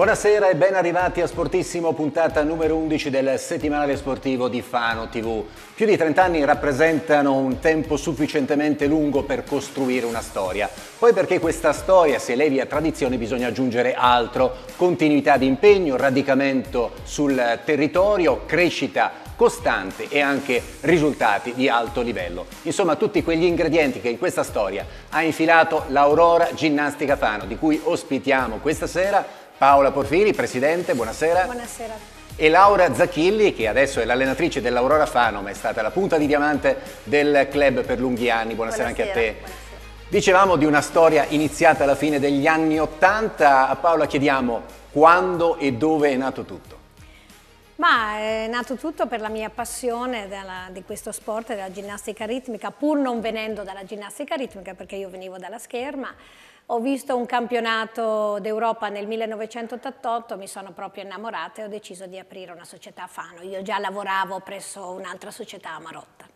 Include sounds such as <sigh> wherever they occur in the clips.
Buonasera e ben arrivati a Sportissimo, puntata numero 11 del settimanale sportivo di Fano TV. Più di 30 anni rappresentano un tempo sufficientemente lungo per costruire una storia. Poi perché questa storia si elevi a tradizione bisogna aggiungere altro, continuità di impegno, radicamento sul territorio, crescita costante e anche risultati di alto livello. Insomma, tutti quegli ingredienti che in questa storia ha infilato l'Aurora Ginnastica Fano, di cui ospitiamo questa sera Paola Porfiri, presidente, buonasera. Buonasera. E Laura Zacchilli, che adesso è l'allenatrice dell'Aurora Fano, ma è stata la punta di diamante del club per lunghi anni. Buonasera, buonasera. anche a te. Buonasera. Dicevamo di una storia iniziata alla fine degli anni Ottanta. A Paola chiediamo quando e dove è nato tutto. Ma è nato tutto per la mia passione della, di questo sport, della ginnastica ritmica, pur non venendo dalla ginnastica ritmica, perché io venivo dalla scherma, ho visto un campionato d'Europa nel 1988, mi sono proprio innamorata e ho deciso di aprire una società a Fano. Io già lavoravo presso un'altra società a Marotta.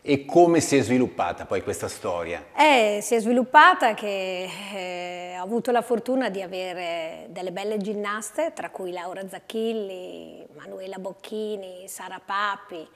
E come si è sviluppata poi questa storia? Eh, si è sviluppata che eh, ho avuto la fortuna di avere delle belle ginnaste, tra cui Laura Zacchilli, Manuela Bocchini, Sara Papi,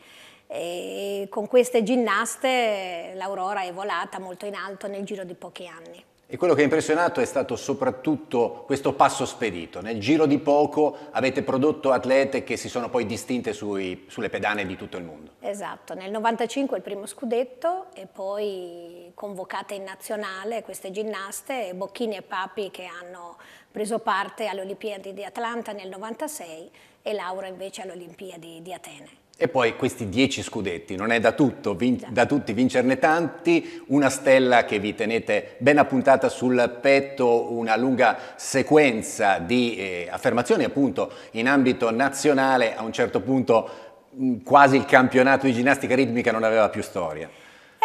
e con queste ginnaste l'Aurora è volata molto in alto nel giro di pochi anni. E quello che ha impressionato è stato soprattutto questo passo spedito. Nel giro di poco avete prodotto atlete che si sono poi distinte sui, sulle pedane di tutto il mondo. Esatto, nel 95 il primo scudetto e poi convocate in nazionale queste ginnaste, Bocchini e Papi che hanno preso parte alle Olimpiadi di Atlanta nel 96 e Laura invece alle Olimpiadi di Atene. E poi questi dieci scudetti, non è da, tutto, vin- da tutti vincerne tanti, una stella che vi tenete ben appuntata sul petto, una lunga sequenza di eh, affermazioni appunto in ambito nazionale, a un certo punto mh, mm, quasi il campionato di ginnastica ritmica non aveva più storia.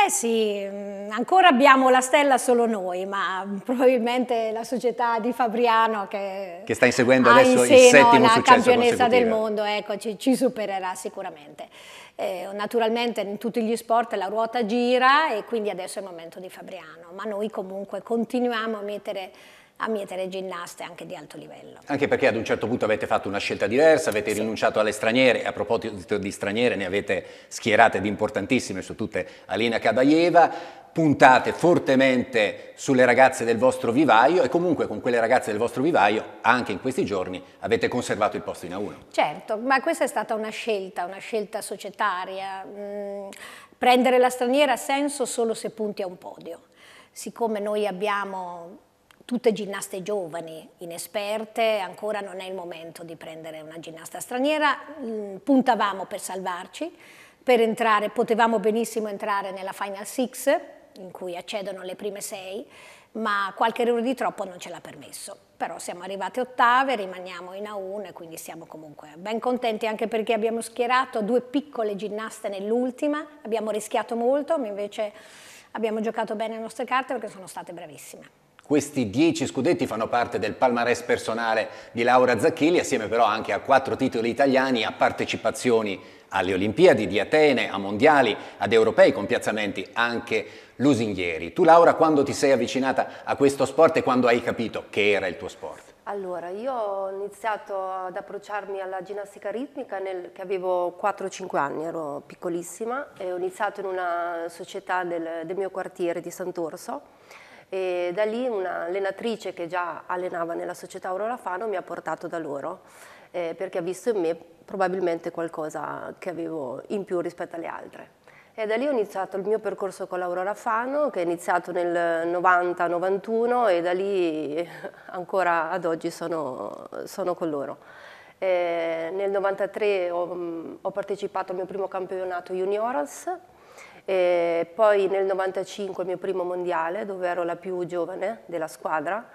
Eh sì, mm, ancora abbiamo la stella solo noi, ma probabilmente la società di Fabriano che, che sta inseguendo adesso in il settimo la campionessa del mondo, ecco, ci, ci supererà sicuramente. Eh, naturalmente in tutti gli sport la ruota gira e quindi adesso è il momento di Fabriano, ma noi comunque continuiamo a mettere a mietere ginnaste anche di alto livello. Anche perché ad un certo punto avete fatto una scelta diversa, avete sì. rinunciato alle straniere, a proposito di straniere ne avete schierate di importantissime su tutte Alina Cabaieva, puntate fortemente sulle ragazze del vostro vivaio e comunque con quelle ragazze del vostro vivaio anche in questi giorni avete conservato il posto in A1. Certo, ma questa è stata una scelta, una scelta societaria. Mm, prendere la straniera ha senso solo se punti a un podio. Siccome noi abbiamo tutte ginnaste giovani, inesperte, ancora non è il momento di prendere una ginnasta straniera, mm, puntavamo per salvarci, per entrare, potevamo benissimo entrare nella Final Six, in cui accedono le prime sei, ma qualche errore di troppo non ce l'ha permesso. Però siamo arrivate ottave, rimaniamo in A1 e quindi siamo comunque ben contenti anche perché abbiamo schierato due piccole ginnaste nell'ultima, abbiamo rischiato molto, ma invece abbiamo giocato bene le nostre carte perché sono state bravissime. Questi dieci scudetti fanno parte del palmarès personale di Laura Zacchelli, assieme però anche a quattro titoli italiani a partecipazioni alle Olimpiadi di Atene, a mondiali, ad europei con piazzamenti anche lusinghieri. Tu Laura quando ti sei avvicinata a questo sport e quando hai capito che era il tuo sport? Allora, io ho iniziato ad approcciarmi alla ginnastica ritmica nel, che avevo 4-5 anni, ero piccolissima e ho iniziato in una società del, del mio quartiere di Sant'Orso e da lì un'allenatrice che già allenava nella società Aurora Fano mi ha portato da loro eh, perché ha visto in me probabilmente qualcosa che avevo in più rispetto alle altre. E da lì ho iniziato il mio percorso con l'Aurora Fano, che è iniziato nel 90-91 e da lì <laughs> ancora ad oggi sono, sono con loro. Eh, nel 93 ho, mm, ho partecipato al mio primo campionato Juniors e poi nel 95 il mio primo mondiale dove ero la più giovane della squadra.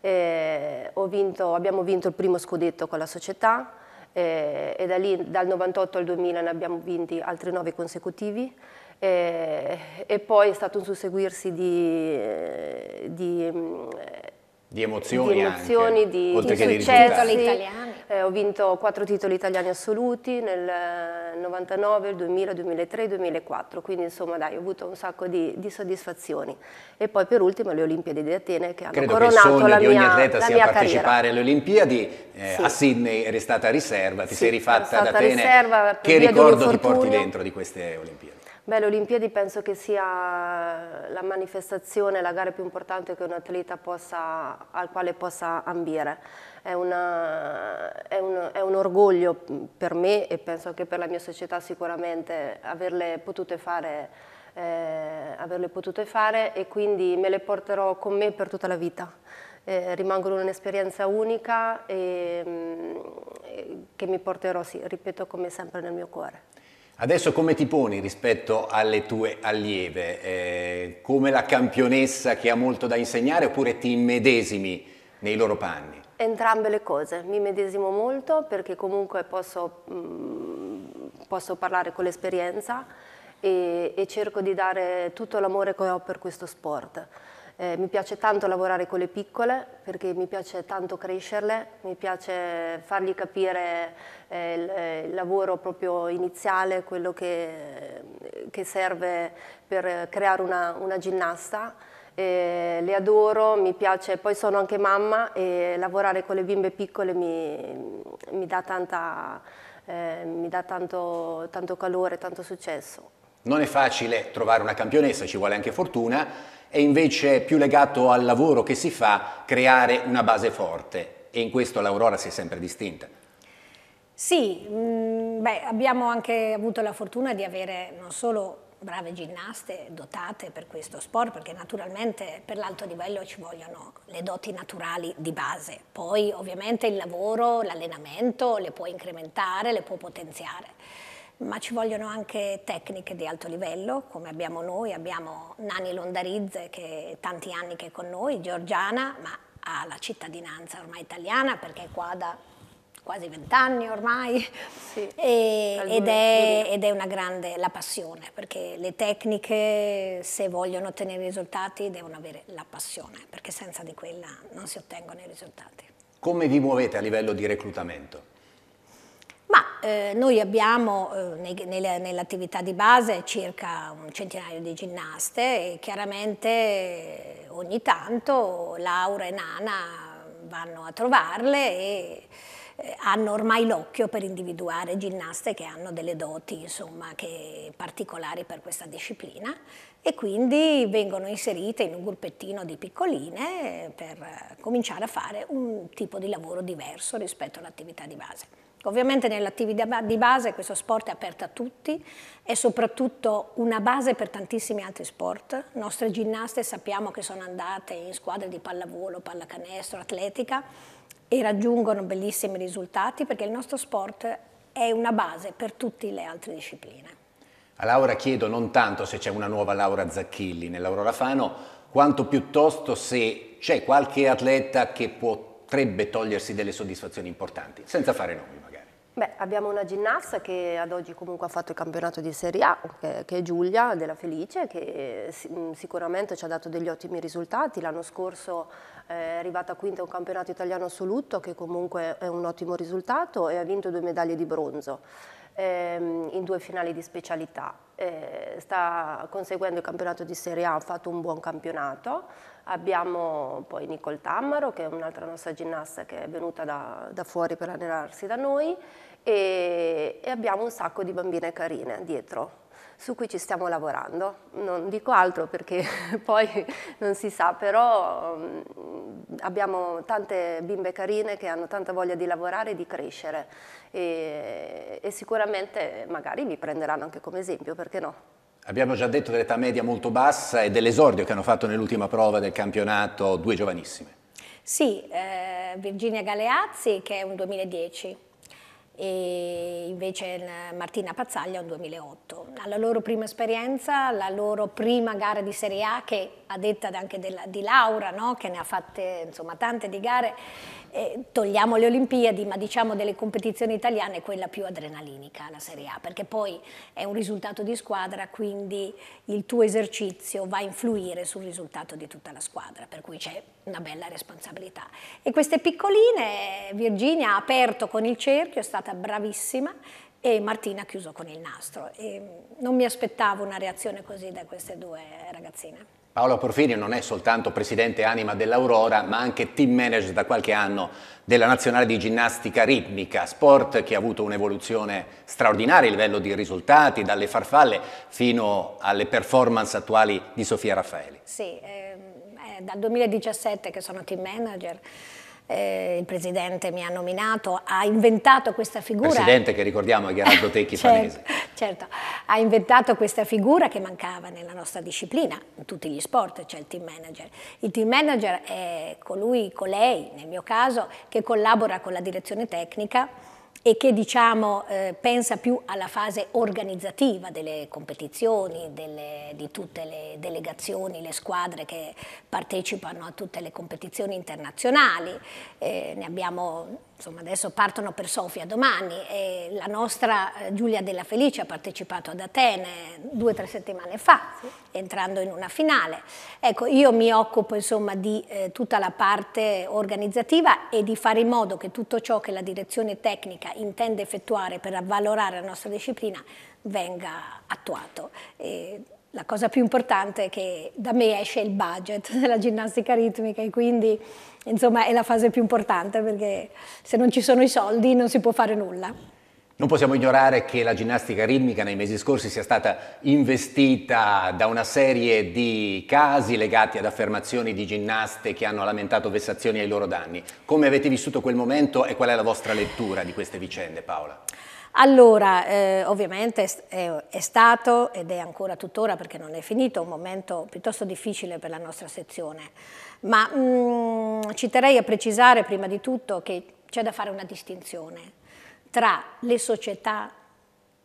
Vinto, abbiamo vinto il primo scudetto con la società e da lì dal 98 al 2000 ne abbiamo vinti altri 9 consecutivi. E, e, poi è stato un susseguirsi di, di di emozioni, di emozioni anche, di, oltre di che successi. di risultati. Eh, ho vinto quattro titoli italiani assoluti nel 99, 2000, 2003, 2004, quindi insomma dai, ho avuto un sacco di, di soddisfazioni. E poi per ultimo le Olimpiadi di Atene che hanno Credo coronato che il sogno di ogni atleta sia partecipare carriera. alle Olimpiadi, eh, sì. a Sydney eri stata riserva, ti sì, sei rifatta ad Atene, riserva, che ricordo ti porti dentro di queste Olimpiadi? Beh, le Olimpiadi penso che sia la manifestazione, la gara più importante che un atleta possa, al quale possa ambire. È, una, è, un, è, un, orgoglio per me e penso anche per la mia società sicuramente averle potute fare, eh, averle potute fare e quindi me le porterò con me per tutta la vita. Eh, rimangono un'esperienza unica e, mm, che mi porterò, sì, ripeto, come sempre nel mio cuore. Adesso come ti poni rispetto alle tue allieve? Eh, come la campionessa che ha molto da insegnare oppure ti immedesimi nei loro panni? Entrambe le cose, mi medesimo molto perché comunque posso, mh, mm, posso parlare con l'esperienza e, e cerco di dare tutto l'amore che ho per questo sport. Eh, mi piace tanto lavorare con le piccole perché mi piace tanto crescerle, mi piace fargli capire eh, il, eh, il, lavoro proprio iniziale, quello che, che serve per creare una, una ginnasta. Eh, le adoro, mi piace, poi sono anche mamma e lavorare con le bimbe piccole mi, mi dà, tanta, eh, mi dà tanto, tanto calore, tanto successo. Non è facile trovare una campionessa, ci vuole anche fortuna, è invece più legato al lavoro che si fa creare una base forte e in questo l'Aurora si è sempre distinta. Sì, mh, mm, beh, abbiamo anche avuto la fortuna di avere non solo brave ginnaste dotate per questo sport, perché naturalmente per l'alto livello ci vogliono le doti naturali di base, poi ovviamente il lavoro, l'allenamento le può incrementare, le può potenziare ma ci vogliono anche tecniche di alto livello, come abbiamo noi, abbiamo Nani Londarizze che è tanti anni che è con noi, georgiana, ma ha la cittadinanza ormai italiana perché è qua da quasi vent'anni ormai sì, e, ed, è, ed, è, una grande la passione perché le tecniche se vogliono ottenere risultati devono avere la passione perché senza di quella non si ottengono i risultati. Come vi muovete a livello di reclutamento? eh, noi abbiamo eh, nel, nell'attività di base circa un centinaio di ginnaste e chiaramente ogni tanto Laura e Nana vanno a trovarle e eh, hanno ormai l'occhio per individuare ginnaste che hanno delle doti insomma, che, particolari per questa disciplina e quindi vengono inserite in un gruppettino di piccoline per cominciare a fare un tipo di lavoro diverso rispetto all'attività di base. Ovviamente nell'attività di base questo sport è aperto a tutti, è soprattutto una base per tantissimi altri sport. Nostre ginnaste sappiamo che sono andate in squadre di pallavolo, pallacanestro, atletica e raggiungono bellissimi risultati perché il nostro sport è una base per tutte le altre discipline. A Laura chiedo non tanto se c'è una nuova Laura Zacchilli nell'Aurora Fano, quanto piuttosto se c'è qualche atleta che potrebbe togliersi delle soddisfazioni importanti, senza fare nomi magari. Beh, abbiamo una ginnasta che ad oggi comunque ha fatto il campionato di Serie A, che, è Giulia della Felice, che eh, mm, sicuramente ci ha dato degli ottimi risultati. L'anno scorso eh, è arrivata quinta un campionato italiano assoluto, che comunque è un ottimo risultato, e ha vinto due medaglie di bronzo ehm, in due finali di specialità eh, sta conseguendo il campionato di Serie A, ha fatto un buon campionato. Abbiamo poi Nicole Tammaro, che è un'altra nostra ginnasta che è venuta da, da fuori per allenarsi da noi, e, e abbiamo un sacco di bambine carine dietro su cui ci stiamo lavorando. Non dico altro perché <laughs> poi non si sa, però mm, abbiamo tante bimbe carine che hanno tanta voglia di lavorare e di crescere e, e sicuramente magari vi prenderanno anche come esempio, perché no? Abbiamo già detto dell'età media molto bassa e dell'esordio che hanno fatto nell'ultima prova del campionato due giovanissime. Sì, eh, Virginia Galeazzi che è un 2010 e invece Martina Pazzaglia un 2008. Alla loro prima esperienza, la loro prima gara di Serie A che a detta anche della, di Laura, no? che ne ha fatte insomma, tante di gare, eh, togliamo le Olimpiadi, ma diciamo delle competizioni italiane quella più adrenalinica, la Serie A, perché poi è un risultato di squadra, quindi il tuo esercizio va a influire sul risultato di tutta la squadra, per cui c'è una bella responsabilità. E queste piccoline, Virginia ha aperto con il cerchio, è stata bravissima, e Martina ha chiuso con il nastro. E non mi aspettavo una reazione così da queste due ragazzine. Paolo Porfirio non è soltanto presidente anima dell'Aurora, ma anche team manager da qualche anno della nazionale di ginnastica ritmica, sport che ha avuto un'evoluzione straordinaria a livello di risultati, dalle farfalle fino alle performance attuali di Sofia Raffaeli. Sì, eh, è dal 2017 che sono team manager eh, il Presidente mi ha nominato, ha inventato questa figura. Presidente che ricordiamo è Gherardo Tecchi <laughs> certo, certo, ha inventato questa figura che mancava nella nostra disciplina, in tutti gli sport cioè il team manager. Il team manager è colui, colei nel mio caso, che collabora con la direzione tecnica e che diciamo, eh, pensa più alla fase organizzativa delle competizioni, delle, di tutte le delegazioni, le squadre che partecipano a tutte le competizioni internazionali. Eh, ne abbiamo insomma adesso partono per Sofia domani e la nostra eh, Giulia Della Felice ha partecipato ad Atene due o tre settimane fa, sì. entrando in una finale. Ecco, io mi occupo insomma di eh, tutta la parte organizzativa e di fare in modo che tutto ciò che la direzione tecnica intende effettuare per avvalorare la nostra disciplina venga attuato. E la cosa più importante è che da me esce il budget <laughs> della ginnastica ritmica e quindi insomma è la fase più importante perché se non ci sono i soldi non si può fare nulla. Non possiamo ignorare che la ginnastica ritmica nei mesi scorsi sia stata investita da una serie di casi legati ad affermazioni di ginnaste che hanno lamentato vessazioni ai loro danni. Come avete vissuto quel momento e qual è la vostra lettura di queste vicende, Paola? Allora, eh, ovviamente è, è, stato ed è ancora tuttora perché non è finito un momento piuttosto difficile per la nostra sezione ma mh, mm, ci terei a precisare prima di tutto che c'è da fare una distinzione tra le società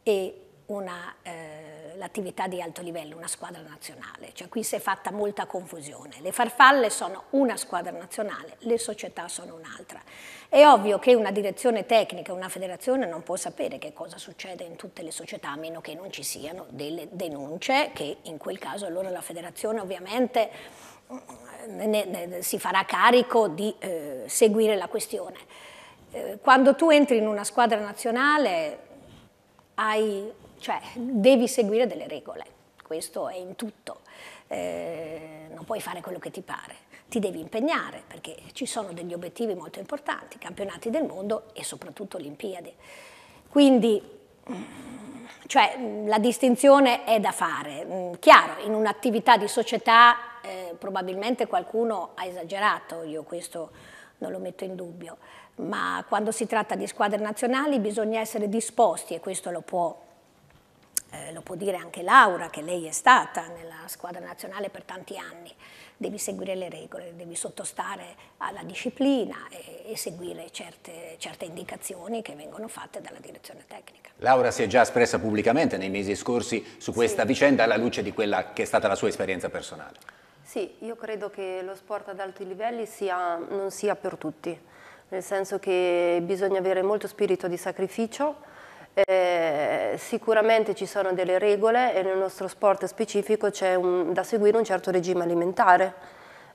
e eh, l'attività di alto livello, una squadra nazionale, cioè qui si è fatta molta confusione. Le farfalle sono una squadra nazionale, le società sono un'altra. È ovvio che una direzione tecnica, una federazione non può sapere che cosa succede in tutte le società, a meno che non ci siano delle denunce che in quel caso allora la federazione ovviamente ne, ne, si farà carico di eh, seguire la questione. Eh, quando tu entri in una squadra nazionale hai, cioè, devi seguire delle regole, questo è in tutto, eh, non puoi fare quello che ti pare, ti devi impegnare perché ci sono degli obiettivi molto importanti, campionati del mondo e soprattutto Olimpiadi. Quindi cioè, la distinzione è da fare, mm, chiaro, in un'attività di società eh, probabilmente qualcuno ha esagerato, io questo non lo metto in dubbio, ma quando si tratta di squadre nazionali bisogna essere disposti, e questo lo può, eh, lo può dire anche Laura, che lei è stata nella squadra nazionale per tanti anni, devi seguire le regole, devi sottostare alla disciplina e, e seguire certe, certe, indicazioni che vengono fatte dalla direzione tecnica. Laura si è già espressa pubblicamente nei mesi scorsi su questa sì. vicenda alla luce di quella che è stata la sua esperienza personale. Sì, io credo che lo sport ad alti livelli sia, non sia per tutti, nel senso che bisogna avere molto spirito di sacrificio, eh, sicuramente ci sono delle regole e nel nostro sport specifico c'è da seguire un certo regime alimentare,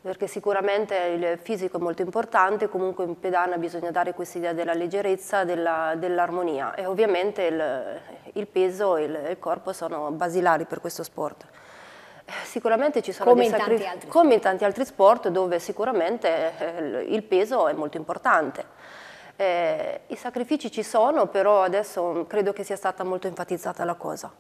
perché sicuramente il fisico è molto importante, comunque in pedana bisogna dare questa idea della leggerezza, dell'armonia dell e ovviamente il, il peso e il, il corpo sono basilari per questo sport. Sicuramente ci sono come dei sacrifici, come in tanti altri sport dove sicuramente eh, il peso è molto importante. Eh, I sacrifici ci sono, però adesso credo che sia stata molto enfatizzata la cosa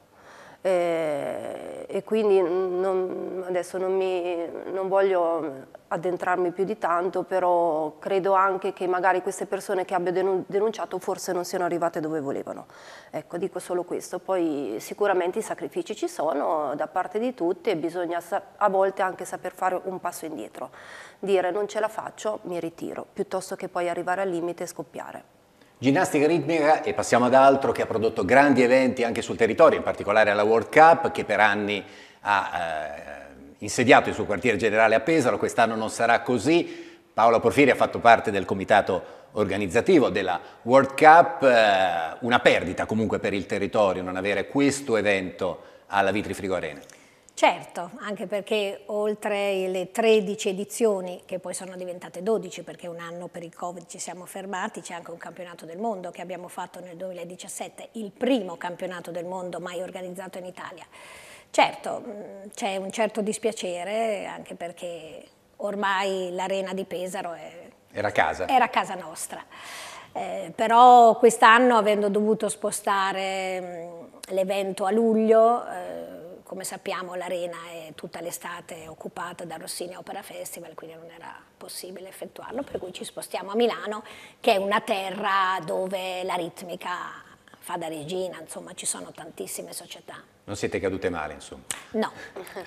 e, eh, e quindi non, adesso non, mi, non voglio addentrarmi più di tanto, però credo anche che magari queste persone che abbia denunciato forse non siano arrivate dove volevano. Ecco, dico solo questo. Poi sicuramente i sacrifici ci sono da parte di tutti e bisogna a volte anche saper fare un passo indietro. Dire non ce la faccio, mi ritiro, piuttosto che poi arrivare al limite e scoppiare. Ginnastica ritmica e passiamo ad altro che ha prodotto grandi eventi anche sul territorio, in particolare alla World Cup che per anni ha eh, insediato il suo quartier generale a Pesaro, quest'anno non sarà così. Paola Porfiri ha fatto parte del comitato organizzativo della World Cup, eh, una perdita comunque per il territorio non avere questo evento alla Vitri Frigo Arena. Certo, anche perché oltre le 13 edizioni, che poi sono diventate 12 perché un anno per il Covid ci siamo fermati, c'è anche un campionato del mondo che abbiamo fatto nel 2017, il primo campionato del mondo mai organizzato in Italia. Certo, mm, c'è un certo dispiacere anche perché ormai l'arena di Pesaro è, era, casa. era casa nostra. Eh, però quest'anno, avendo dovuto spostare mm, l'evento a luglio, eh, come sappiamo l'Arena è tutta l'estate occupata da Rossini Opera Festival, quindi non era possibile effettuarlo, per cui ci spostiamo a Milano, che è una terra dove la ritmica fa da regina, insomma ci sono tantissime società. Non siete cadute male, insomma? No,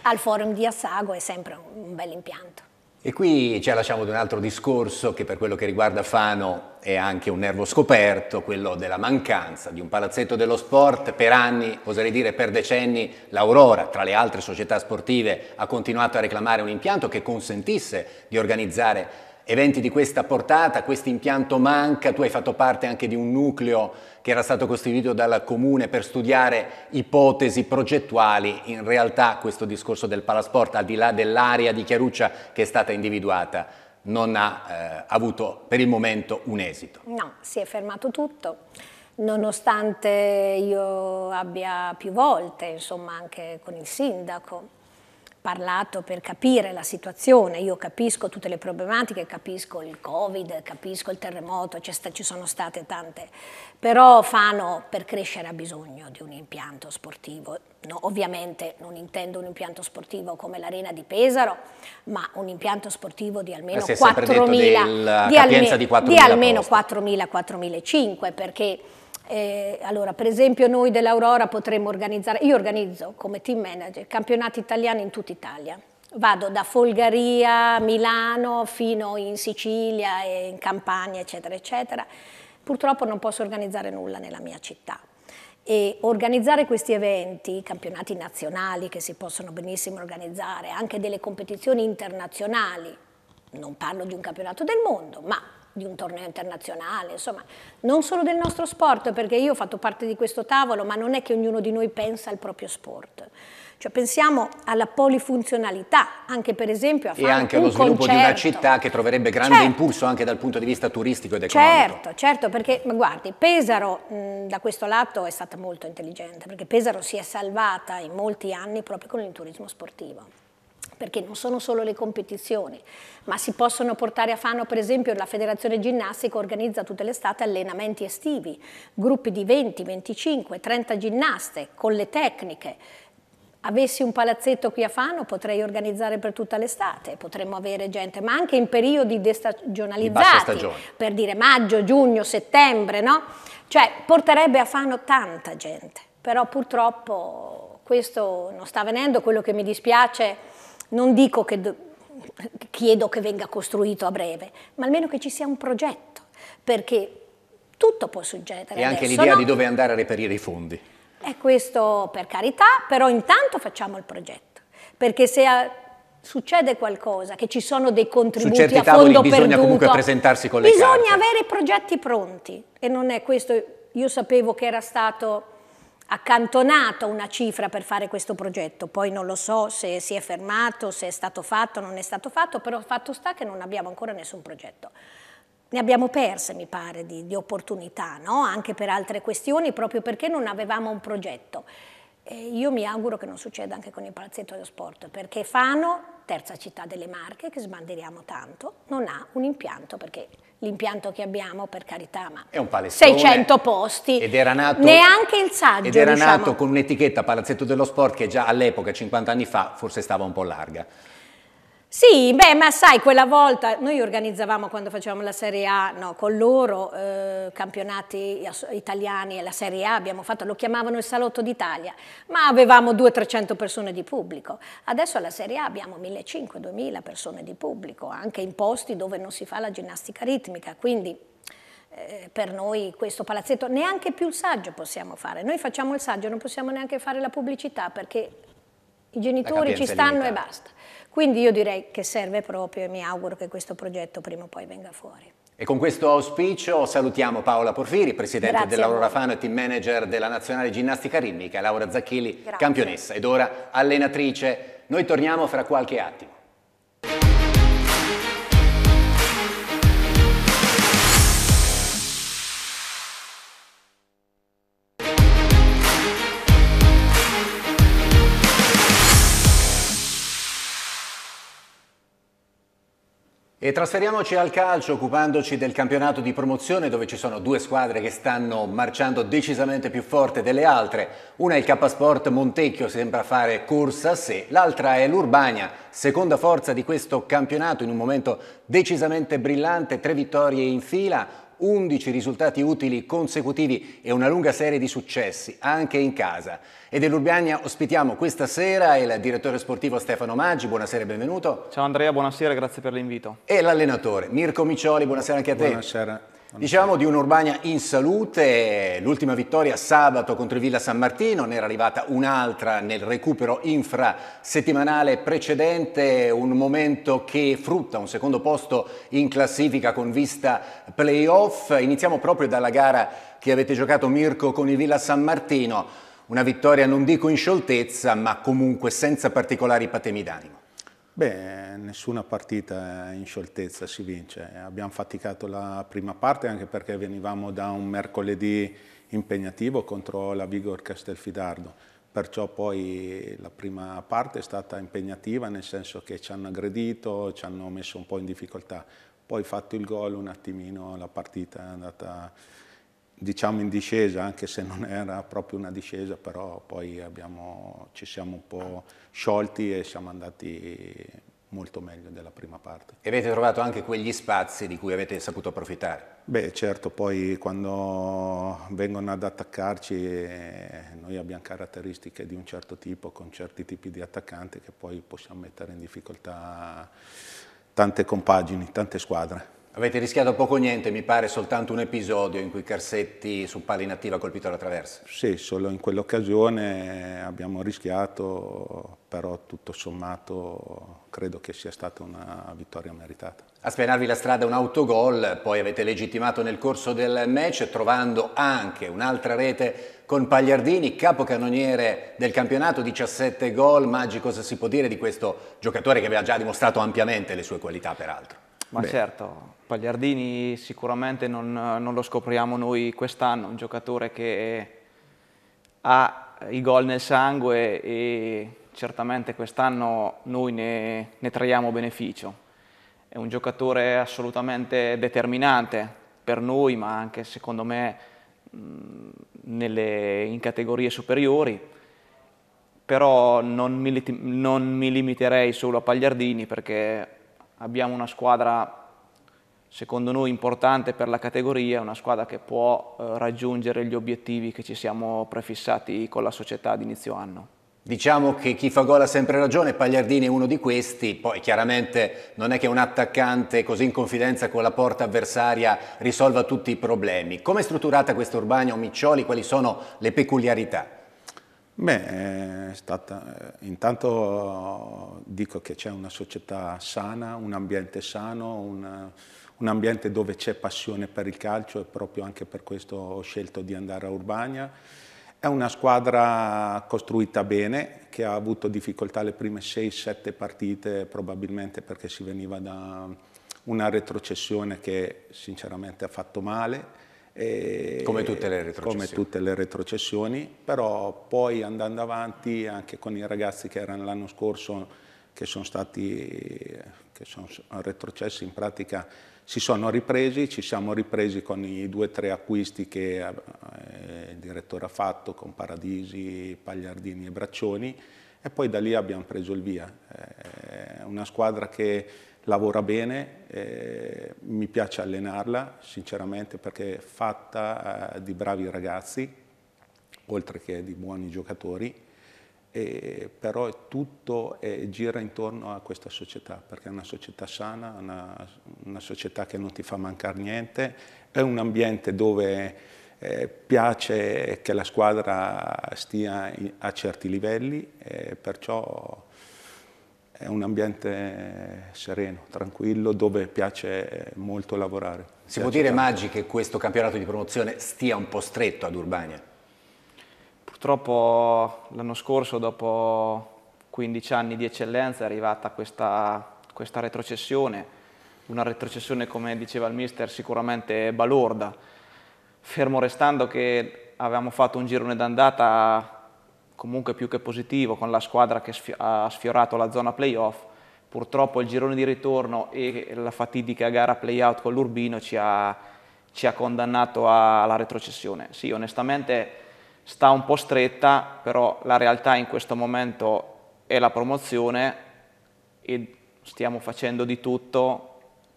al forum di Assago è sempre un bel impianto. E qui ci lasciamo ad un altro discorso che per quello che riguarda Fano è anche un nervo scoperto, quello della mancanza di un palazzetto dello sport. Per anni, oserei dire per decenni, l'Aurora, tra le altre società sportive, ha continuato a reclamare un impianto che consentisse di organizzare eventi di questa portata. Questo impianto manca, tu hai fatto parte anche di un nucleo che era stato costituito dal comune per studiare ipotesi progettuali, in realtà questo discorso del palasport, al di là dell'area di Chiaruccia che è stata individuata, non ha eh, avuto per il momento un esito. No, si è fermato tutto nonostante io abbia più volte, insomma anche con il sindaco, parlato per capire la situazione, io capisco tutte le problematiche, capisco il Covid, capisco il terremoto, ci sono state tante, però Fano per crescere ha bisogno di un impianto sportivo. No, ovviamente non intendo un impianto sportivo come l'Arena di Pesaro, ma un impianto sportivo di almeno 4.000, eh, di, alme- di almeno 4.000-4.500, perché eh, allora, per esempio noi dell'Aurora potremmo organizzare, io organizzo come team manager campionati italiani in tutta Italia. Vado da Folgaria, Milano, fino in Sicilia, e in Campania, eccetera, eccetera. Purtroppo non posso organizzare nulla nella mia città. E organizzare questi eventi, campionati nazionali che si possono benissimo organizzare, anche delle competizioni internazionali, non parlo di un campionato del mondo, ma di un torneo internazionale, insomma, non solo del nostro sport, perché io ho fatto parte di questo tavolo, ma non è che ognuno di noi pensa al proprio sport. Cioè pensiamo alla polifunzionalità, anche per esempio a fare un E anche allo sviluppo concerto. di una città che troverebbe grande certo. impulso anche dal punto di vista turistico ed economico. Certo, certo, perché guardi, Pesaro mh, da questo lato è stata molto intelligente, perché Pesaro si è salvata in molti anni proprio con il turismo sportivo perché non sono solo le competizioni, ma si possono portare a Fano, per esempio, la Federazione Ginnastica organizza tutte le estate allenamenti estivi, gruppi di 20, 25, 30 ginnaste con le tecniche, avessi un palazzetto qui a Fano potrei organizzare per tutta l'estate, potremmo avere gente, ma anche in periodi destagionalizzati, per dire maggio, giugno, settembre, no? Cioè porterebbe a Fano tanta gente, però purtroppo questo non sta avvenendo, quello che mi dispiace non dico che do, chiedo che venga costruito a breve, ma almeno che ci sia un progetto, perché tutto può succedere. E anche l'idea no? di dove andare a reperire i fondi. È questo per carità, però intanto facciamo il progetto, perché se a, eh, succede qualcosa, che ci sono dei contributi Su certi a fondo tavoli bisogna perduto, comunque presentarsi con le Bisogna carte. avere progetti pronti e non è questo, io sapevo che era stato accantonato una cifra per fare questo progetto, poi non lo so se si è fermato, se è stato fatto, non è stato fatto, però fatto sta che non abbiamo ancora nessun progetto. Ne abbiamo perse, mi pare, di, di opportunità, no? anche per altre questioni, proprio perché non avevamo un progetto. E io mi auguro che non succeda anche con il Palazzetto dello Sport, perché Fano, terza città delle Marche, che sbanderiamo tanto, non ha un impianto, perché l'impianto che abbiamo, per carità, ma 600 posti, ed era nato, neanche il saggio. Ed era diciamo. nato con un'etichetta Palazzetto dello Sport che già all'epoca, 50 anni fa, forse stava un po' larga. Sì, beh, ma sai, quella volta noi organizzavamo quando facevamo la Serie A, no, con loro, eh, campionati italiani e la Serie A abbiamo fatto, lo chiamavano il Salotto d'Italia, ma avevamo 200-300 persone di pubblico. Adesso alla Serie A abbiamo 1500-2000 persone di pubblico, anche in posti dove non si fa la ginnastica ritmica, quindi eh, per noi questo palazzetto, neanche più il saggio possiamo fare, noi facciamo il saggio, non possiamo neanche fare la pubblicità perché i genitori ci stanno e basta. Quindi io direi che serve proprio e mi auguro che questo progetto prima o poi venga fuori. E con questo auspicio salutiamo Paola Porfiri, presidente dell'Aurora Fano e team manager della Nazionale Ginnastica Ritmica, Laura Zacchilli, Grazie. campionessa ed ora allenatrice. Noi torniamo fra qualche attimo. E trasferiamoci al calcio occupandoci del campionato di promozione dove ci sono due squadre che stanno marciando decisamente più forte delle altre. Una è il K-Sport Montecchio, sembra fare corsa a sé, l'altra è l'Urbania, seconda forza di questo campionato in un momento decisamente brillante, tre vittorie in fila, 11 risultati utili consecutivi e una lunga serie di successi, anche in casa. E dell'Urbania ospitiamo questa sera il direttore sportivo Stefano Maggi, buonasera e benvenuto. Ciao Andrea, buonasera, grazie per l'invito. E l'allenatore Mirko Miccioli, buonasera anche a te. Buonasera. Diciamo di un'Urbania in salute, l'ultima vittoria sabato contro il Villa San Martino, ne era arrivata un'altra nel recupero infrasettimanale precedente, un momento che frutta un secondo posto in classifica con vista playoff. Iniziamo proprio dalla gara che avete giocato Mirko con il Villa San Martino, una vittoria non dico in scioltezza ma comunque senza particolari patemi d'animo. Beh, nessuna partita in scioltezza si vince. Abbiamo faticato la prima parte anche perché venivamo da un mercoledì impegnativo contro la Vigor Castelfidardo. Perciò poi la prima parte è stata impegnativa nel senso che ci hanno aggredito, ci hanno messo un po' in difficoltà. Poi fatto il gol un attimino la partita è andata diciamo in discesa, anche se non era proprio una discesa, però poi abbiamo, ci siamo un po' sciolti e siamo andati molto meglio della prima parte. E avete trovato anche quegli spazi di cui avete saputo approfittare? Beh certo, poi quando vengono ad attaccarci eh, noi abbiamo caratteristiche di un certo tipo con certi tipi di attaccanti che poi possiamo mettere in difficoltà tante compagini, tante squadre. Avete rischiato poco o niente, mi pare soltanto un episodio in cui Carsetti su palla inattiva ha colpito la traversa. Sì, solo in quell'occasione abbiamo rischiato, però tutto sommato credo che sia stata una vittoria meritata. A spianarvi la strada un autogol, poi avete legittimato nel corso del match trovando anche un'altra rete con Pagliardini, capocannoniere del campionato, 17 gol, Maggi cosa si può dire di questo giocatore che aveva già dimostrato ampiamente le sue qualità peraltro? Ma Beh. certo, Pagliardini sicuramente non, non lo scopriamo noi quest'anno, un giocatore che ha i gol nel sangue e certamente quest'anno noi ne, ne traiamo beneficio. È un giocatore assolutamente determinante per noi, ma anche secondo me nelle, in categorie superiori, però non mi, non mi limiterei solo a Pagliardini perché abbiamo una squadra secondo noi importante per la categoria, una squadra che può eh, raggiungere gli obiettivi che ci siamo prefissati con la società ad inizio anno. Diciamo che chi fa gol ha sempre ragione, Pagliardini è uno di questi, poi chiaramente non è che un attaccante così in confidenza con la porta avversaria risolva tutti i problemi. Come è strutturata questa Urbania o Miccioli, quali sono le peculiarità? Beh, è stata, eh, intanto dico che c'è una società sana, un ambiente sano, un, un ambiente dove c'è passione per il calcio e proprio anche per questo ho scelto di andare a Urbania. È una squadra costruita bene, che ha avuto difficoltà le prime 6-7 partite probabilmente perché si veniva da una retrocessione che sinceramente ha fatto male e, eh, come, tutte come tutte le retrocessioni. però poi andando avanti anche con i ragazzi che erano l'anno scorso che sono stati che sono retrocessi in pratica si sono ripresi, ci siamo ripresi con i due o tre acquisti che eh, il direttore ha fatto con Paradisi, Pagliardini e Braccioni e poi da lì abbiamo preso il via. Eh, una squadra che lavora bene, eh, mi piace allenarla sinceramente perché è fatta eh, di bravi ragazzi, oltre che di buoni giocatori, e, però tutto eh, gira intorno a questa società, perché è una società sana, una, una società che non ti fa mancare niente, è un ambiente dove eh, piace che la squadra stia in, a certi livelli, eh, perciò è un ambiente sereno, tranquillo, dove piace molto lavorare. Si può dire, tanto. Maggi, che questo campionato di promozione stia un po' stretto ad Urbania? Purtroppo l'anno scorso, dopo 15 anni di eccellenza, è arrivata questa, questa retrocessione, una retrocessione, come diceva il mister, sicuramente balorda, fermo restando che avevamo fatto un girone d'andata comunque più che positivo con la squadra che ha sfiorato la zona playoff. Purtroppo il girone di ritorno e la fatidica gara playout con l'Urbino ci ha, ci ha condannato alla retrocessione. Sì, onestamente sta un po' stretta, però la realtà in questo momento è la promozione e stiamo facendo di tutto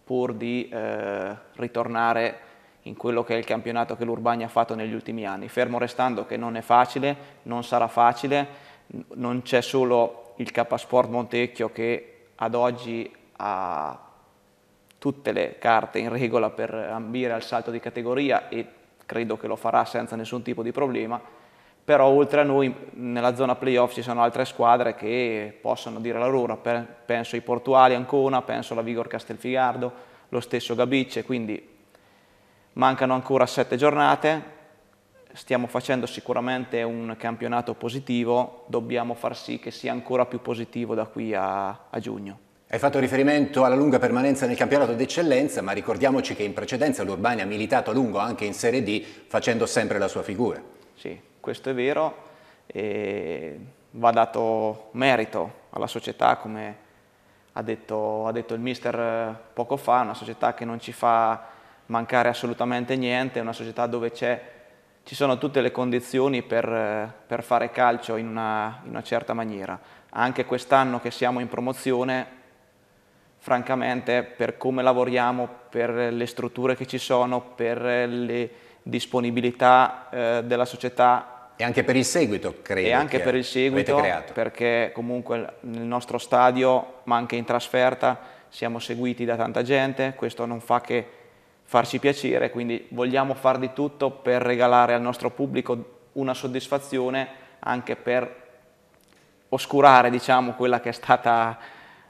pur di eh, ritornare in quello che è il campionato che l'Urbania ha fatto negli ultimi anni, fermo restando che non è facile, non sarà facile, non c'è solo il K Sport Montecchio che ad oggi ha tutte le carte in regola per ambire al salto di categoria e credo che lo farà senza nessun tipo di problema, però oltre a noi nella zona playoff ci sono altre squadre che possono dire la loro, penso ai Portuali Ancona, penso alla Vigor Castelfigardo, lo stesso Gabicce, quindi Mancano ancora sette giornate, stiamo facendo sicuramente un campionato positivo, dobbiamo far sì che sia ancora più positivo da qui a, a giugno. Hai fatto riferimento alla lunga permanenza nel campionato d'eccellenza, ma ricordiamoci che in precedenza l'Urbani ha militato a lungo anche in Serie D, facendo sempre la sua figura. Sì, questo è vero. E va dato merito alla società, come ha detto, ha detto il mister eh, poco fa, una società che non ci fa mancare assolutamente niente, è una società dove ci sono tutte le condizioni per, eh, per fare calcio in una, in una certa maniera. Anche quest'anno che siamo in promozione, francamente per come lavoriamo, per le strutture che ci sono, per le disponibilità eh, della società. E anche per il seguito, credo. E anche per il seguito, perché comunque nel nostro stadio, ma anche in trasferta, siamo seguiti da tanta gente, questo non fa che farci piacere, quindi vogliamo far di tutto per regalare al nostro pubblico una soddisfazione anche per oscurare diciamo, quella che è stata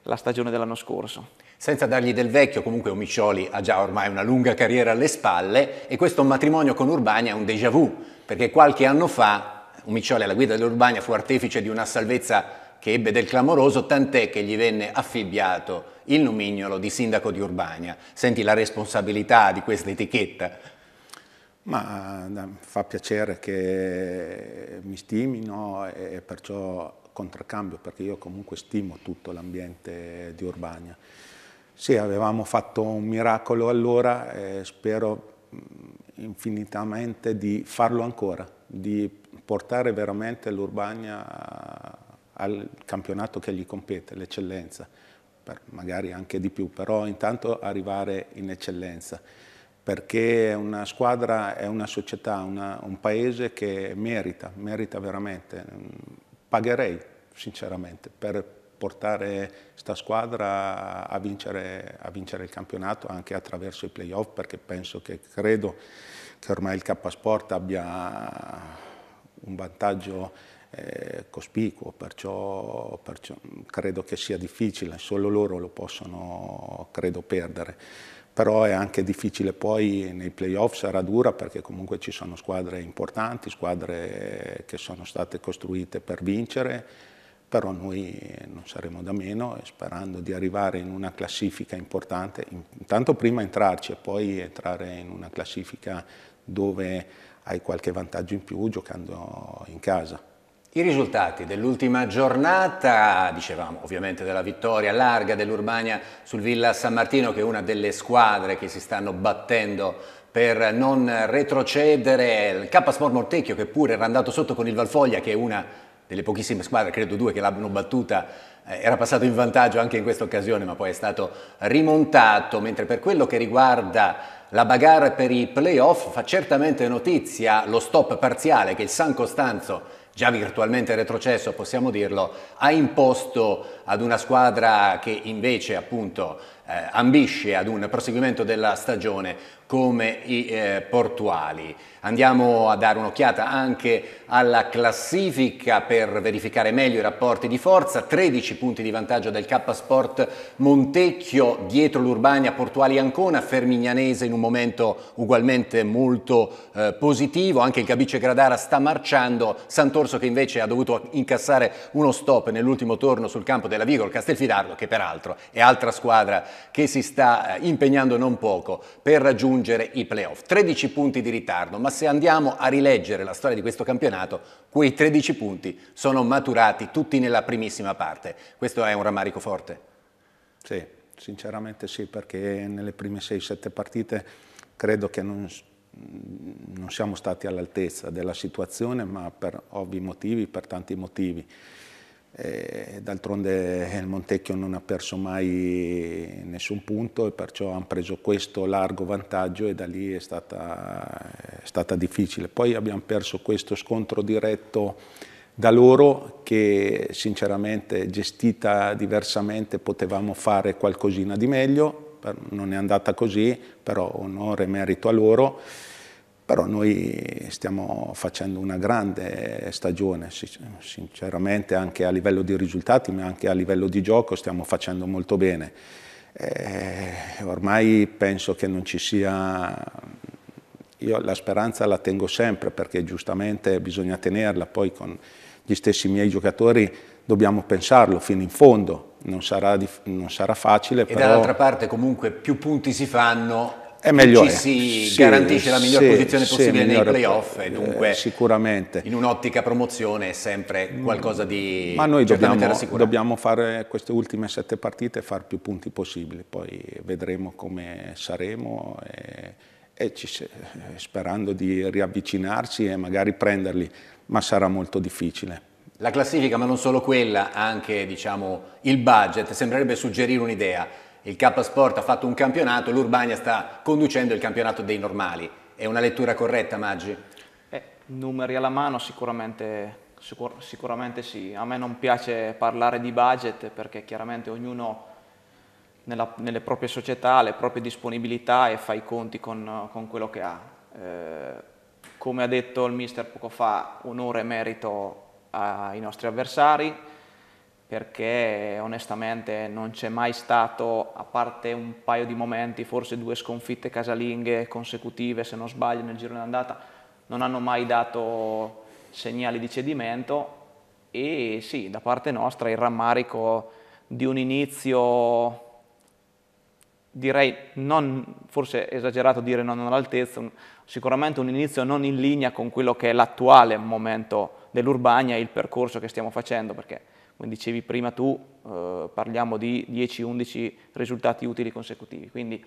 la stagione dell'anno scorso. Senza dargli del vecchio, comunque Omiccioli ha già ormai una lunga carriera alle spalle e questo matrimonio con Urbania è un déjà vu, perché qualche anno fa Omiccioli alla guida dell'Urbania fu artefice di una salvezza che ebbe del clamoroso, tant'è che gli venne affibbiato il nomignolo di sindaco di Urbania. Senti la responsabilità di questa etichetta? Ma eh, fa piacere che mi stimino e perciò contraccambio, perché io comunque stimo tutto l'ambiente di Urbania. Sì, avevamo fatto un miracolo allora e spero mm, infinitamente di farlo ancora, di portare veramente l'Urbania al campionato che gli compete, l'eccellenza, magari anche di più, però intanto arrivare in eccellenza, perché è una squadra, è una società, una, un paese che merita, merita veramente. Pagherei, sinceramente, per portare questa squadra a vincere, a vincere il campionato anche attraverso i playoff, perché penso che, credo che ormai il K Sport abbia un vantaggio eh, cospicuo, perciò, perciò, credo che sia difficile, solo loro lo possono, credo, perdere. Però è anche difficile poi nei playoff, sarà dura perché comunque ci sono squadre importanti, squadre che sono state costruite per vincere, però noi non saremo da meno sperando di arrivare in una classifica importante, intanto prima entrarci e poi entrare in una classifica dove hai qualche vantaggio in più giocando in casa. I risultati dell'ultima giornata, dicevamo ovviamente della vittoria larga dell'Urbania sul Villa San Martino, che è una delle squadre che si stanno battendo per non retrocedere, il K-Sport Mortecchio che pure era andato sotto con il Valfoglia, che è una delle pochissime squadre, credo due, che l'hanno battuta, eh, era passato in vantaggio anche in questa occasione, ma poi è stato rimontato, mentre per quello che riguarda la bagarre per i playoff fa certamente notizia lo stop parziale che il San Costanzo già virtualmente retrocesso, possiamo dirlo, ha imposto ad una squadra che invece appunto eh, ambisce ad un proseguimento della stagione come i eh, portuali. Andiamo a dare un'occhiata anche alla classifica per verificare meglio i rapporti di forza. 13 punti di vantaggio del K Sport Montecchio dietro l'Urbania Portuali Ancona, Fermignanese in un momento ugualmente molto eh, positivo, anche il Cabice Gradara sta marciando, Sant'Orso che invece ha dovuto incassare uno stop nell'ultimo torno sul campo della Vigor, Castelfidardo che peraltro è altra squadra che si sta eh, impegnando non poco per raggiungere raggiungere i playoff. 13 punti di ritardo, ma se andiamo a rileggere la storia di questo campionato, quei 13 punti sono maturati tutti nella primissima parte. Questo è un rammarico forte? Sì, sinceramente sì, perché nelle prime 6-7 partite credo che non, non siamo stati all'altezza della situazione, ma per ovvi motivi, per tanti motivi d'altronde il Montecchio non ha perso mai nessun punto e perciò hanno preso questo largo vantaggio e da lì è stata, è stata difficile. Poi abbiamo perso questo scontro diretto da loro che sinceramente gestita diversamente potevamo fare qualcosina di meglio, non è andata così, però onore e merito a loro però noi stiamo facendo una grande stagione, sinceramente anche a livello di risultati, ma anche a livello di gioco stiamo facendo molto bene. E eh, ormai penso che non ci sia... Io la speranza la tengo sempre perché giustamente bisogna tenerla, poi con gli stessi miei giocatori dobbiamo pensarlo fino in fondo, non sarà, non sarà facile. E però... dall'altra parte comunque più punti si fanno, è meglio ci si sì, garantisce la miglior sì, posizione possibile migliore, nei playoff e eh, dunque sicuramente. in un'ottica promozione è sempre qualcosa di Ma noi dobbiamo, dobbiamo, fare queste ultime sette partite e fare più punti possibili, poi vedremo come saremo e, e ci, sperando di riavvicinarci e magari prenderli, ma sarà molto difficile. La classifica, ma non solo quella, anche diciamo, il budget, sembrerebbe suggerire un'idea il K Sport ha fatto un campionato, l'Urbania sta conducendo il campionato dei normali. È una lettura corretta, Maggi? Eh, numeri alla mano sicuramente, sicur sicuramente sì. A me non piace parlare di budget perché chiaramente ognuno nella, nelle proprie società, ha le proprie disponibilità e fa i conti con, con quello che ha. Eh, come ha detto il mister poco fa, onore e merito ai nostri avversari perché onestamente non c'è mai stato, a parte un paio di momenti, forse due sconfitte casalinghe consecutive, se non sbaglio, nel giro d'andata, non hanno mai dato segnali di cedimento e sì, da parte nostra il rammarico di un inizio, direi non, forse esagerato dire non all'altezza, sicuramente un inizio non in linea con quello che è l'attuale momento dell'Urbania e il percorso che stiamo facendo, perché come dicevi prima tu, eh, parliamo di 10-11 risultati utili consecutivi. Quindi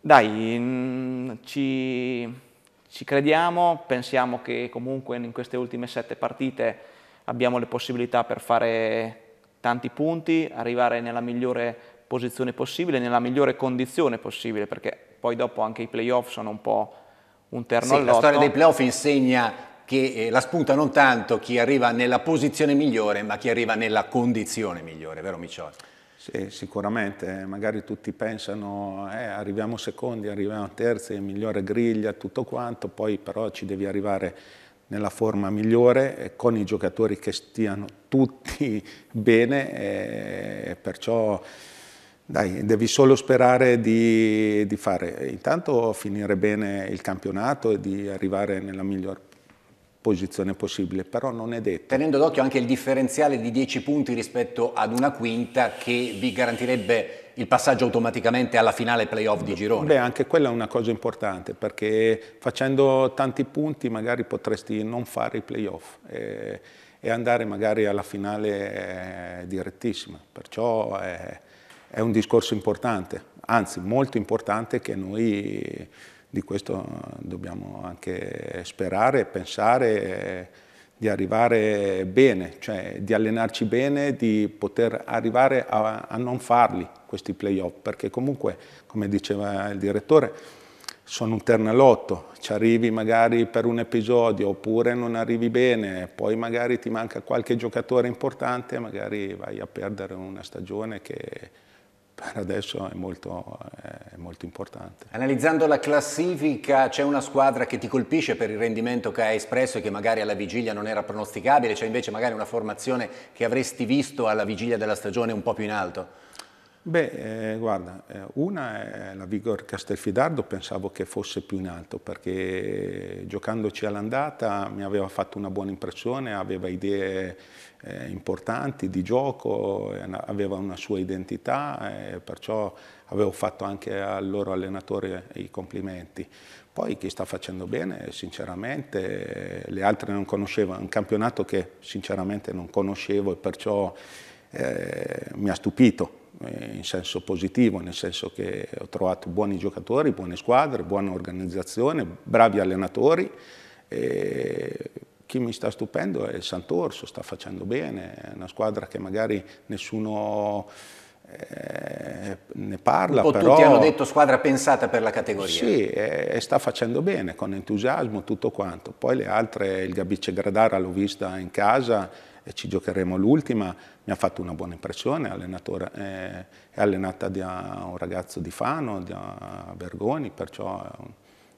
dai, mh, mm, ci, ci crediamo, pensiamo che comunque in queste ultime sette partite abbiamo le possibilità per fare tanti punti, arrivare nella migliore posizione possibile, nella migliore condizione possibile, perché poi dopo anche i playoff sono un po' un terno sì, all'otto. La storia dei playoff insegna che eh, la spunta non tanto chi arriva nella posizione migliore, ma chi arriva nella condizione migliore, vero Miccioli? Sì, sicuramente, magari tutti pensano eh, arriviamo secondi, arriviamo terzi, migliore griglia, tutto quanto, poi però ci devi arrivare nella forma migliore, con i giocatori che stiano tutti <laughs> bene, e eh, perciò dai, devi solo sperare di, di fare, intanto finire bene il campionato e di arrivare nella miglior posizione posizione possibile, però non è detto. Tenendo d'occhio anche il differenziale di 10 punti rispetto ad una quinta che vi garantirebbe il passaggio automaticamente alla finale playoff di girone. Beh, anche quella è una cosa importante perché facendo tanti punti magari potresti non fare i playoff eh, e andare magari alla finale eh, direttissima, perciò eh, è un discorso importante, anzi molto importante che noi di questo eh, dobbiamo anche sperare, e pensare eh, di arrivare bene, cioè di allenarci bene, di poter arrivare a, a non farli questi playoff, perché comunque, come diceva il direttore, sono un ternalotto, ci arrivi magari per un episodio oppure non arrivi bene, poi magari ti manca qualche giocatore importante, magari vai a perdere una stagione che per adesso è molto, eh, è molto, importante. Analizzando la classifica c'è una squadra che ti colpisce per il rendimento che hai espresso e che magari alla vigilia non era pronosticabile, c'è invece magari una formazione che avresti visto alla vigilia della stagione un po' più in alto? Beh, eh, guarda, eh, una è la Vigor Castelfidardo, pensavo che fosse più in alto perché giocandoci all'andata mi aveva fatto una buona impressione, aveva idee eh, importanti di gioco, eh, aveva una sua identità e eh, perciò avevo fatto anche al loro allenatore i complimenti. Poi chi sta facendo bene, sinceramente, eh, le altre non conoscevo, un campionato che sinceramente non conoscevo e perciò eh, mi ha stupito in senso positivo, nel senso che ho trovato buoni giocatori, buone squadre, buona organizzazione, bravi allenatori. E chi mi sta stupendo è il Sant'Orso, sta facendo bene, è una squadra che magari nessuno eh, ne parla. Un però, tutti hanno detto squadra pensata per la categoria. Sì, e, sta facendo bene, con entusiasmo, tutto quanto. Poi le altre, il Gabice Gradara l'ho vista in casa e ci giocheremo l'ultima, mi ha fatto una buona impressione, è, eh, è allenata da un ragazzo di Fano, da Vergoni, perciò eh,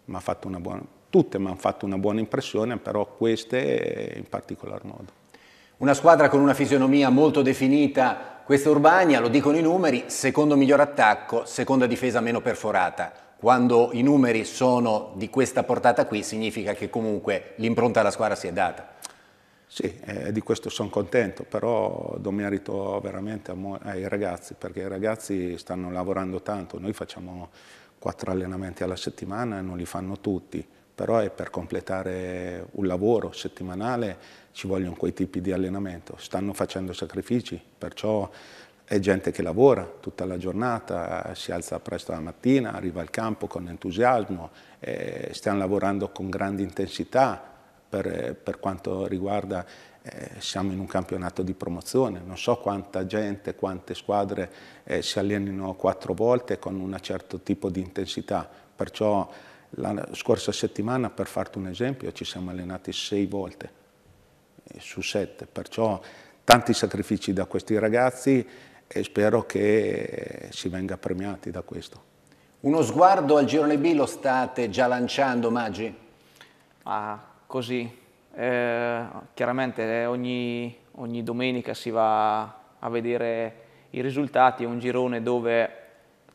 mi ha fatto una buona impressione. Tutte mi hanno fatto una buona impressione, però queste in particolar modo. Una squadra con una fisionomia molto definita, questa Urbania, lo dicono i numeri, secondo miglior attacco, seconda difesa meno perforata. Quando i numeri sono di questa portata qui significa che comunque l'impronta alla squadra si è data. Sì, eh, di questo sono contento, però do merito veramente ai ragazzi, perché i ragazzi stanno lavorando tanto, noi facciamo quattro allenamenti alla settimana e non li fanno tutti però è per completare un lavoro settimanale ci vogliono quei tipi di allenamento. Stanno facendo sacrifici, perciò è gente che lavora tutta la giornata, si alza presto la mattina, arriva al campo con entusiasmo, eh, stiamo lavorando con grande intensità per, per quanto riguarda eh, siamo in un campionato di promozione, non so quanta gente, quante squadre eh, si allenino quattro volte con un certo tipo di intensità, perciò la scorsa settimana, per farti un esempio, ci siamo allenati sei volte eh, su sette, perciò tanti sacrifici da questi ragazzi e spero che si venga premiati da questo. Uno sguardo al girone B lo state già lanciando, Maggi? Ah, così. Eh, chiaramente eh, ogni, ogni domenica si va a vedere i risultati, è un girone dove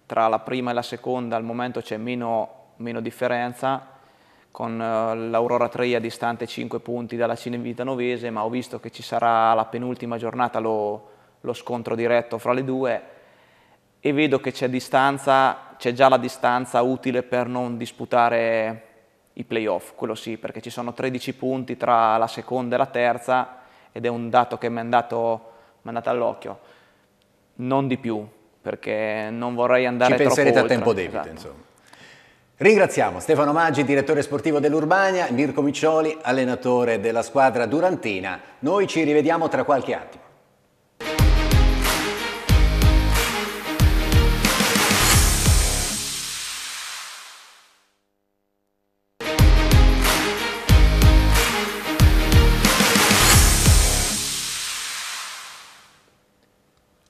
tra la prima e la seconda al momento c'è meno meno differenza con eh, l'Aurora 3 a distante 5 punti dalla Cinevita Novese, ma ho visto che ci sarà la penultima giornata lo, lo scontro diretto fra le due e vedo che c'è già la distanza utile per non disputare i playoff, quello sì, perché ci sono 13 punti tra la seconda e la terza ed è un dato che mi è andato, andato all'occhio. Non di più, perché non vorrei andare Ci troppo oltre. Ci penserete a tempo debito, esatto. insomma. Ringraziamo Stefano Maggi, direttore sportivo dell'Urbania, Mirko Miccioli, allenatore della squadra Durantina. Noi ci rivediamo tra qualche attimo.